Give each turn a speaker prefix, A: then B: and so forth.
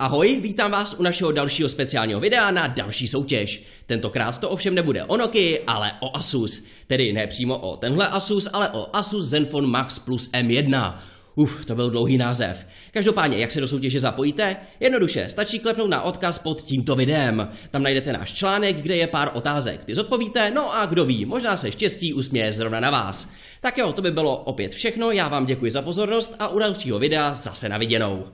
A: Ahoj, vítám vás u našeho dalšího speciálního videa na další soutěž. Tentokrát to ovšem nebude o Nokia, ale o Asus. Tedy ne přímo o tenhle Asus, ale o Asus Zenfone Max Plus M1. Uf, to byl dlouhý název. Každopádně, jak se do soutěže zapojíte? Jednoduše, stačí klepnout na odkaz pod tímto videem. Tam najdete náš článek, kde je pár otázek. Ty zodpovíte, no a kdo ví, možná se štěstí usměje zrovna na vás. Tak jo, to by bylo opět všechno, já vám děkuji za pozornost a u dalšího videa
B: zase na viděnou.